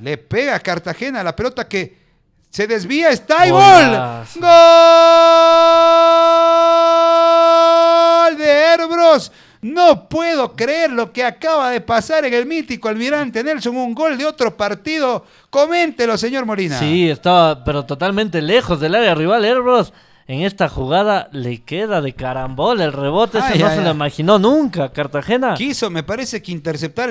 Le pega a Cartagena la pelota que se desvía, está igual gol. Gol de Herbros. No puedo creer lo que acaba de pasar en el mítico Almirante Nelson, un gol de otro partido. Coméntelo, señor Molina. Sí, estaba pero totalmente lejos del área rival Herbros. En esta jugada le queda de carambol el rebote, eso no se lo imaginó nunca Cartagena. Quiso, me parece que interceptar el